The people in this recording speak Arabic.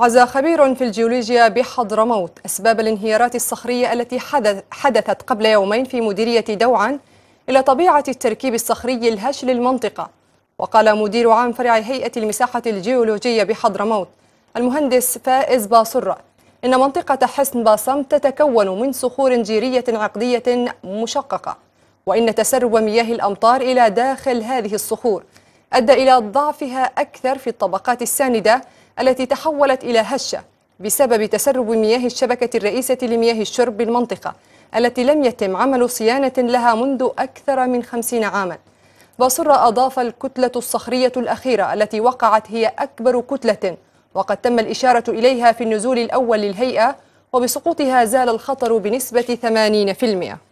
عزى خبير في الجيولوجيا بحضرموت أسباب الانهيارات الصخرية التي حدث حدثت قبل يومين في مديرية دوعا إلى طبيعة التركيب الصخري الهش للمنطقة وقال مدير عام فرع هيئة المساحة الجيولوجية بحضرموت المهندس فائز باصرة إن منطقة حسن باصم تتكون من صخور جيرية عقدية مشققة وإن تسرب مياه الأمطار إلى داخل هذه الصخور أدى إلى ضعفها أكثر في الطبقات الساندة التي تحولت إلى هشة بسبب تسرب مياه الشبكة الرئيسة لمياه الشرب بالمنطقة التي لم يتم عمل صيانة لها منذ أكثر من خمسين عاماً باصرة أضاف الكتلة الصخرية الأخيرة التي وقعت هي أكبر كتلة وقد تم الإشارة إليها في النزول الأول للهيئة وبسقوطها زال الخطر بنسبة 80%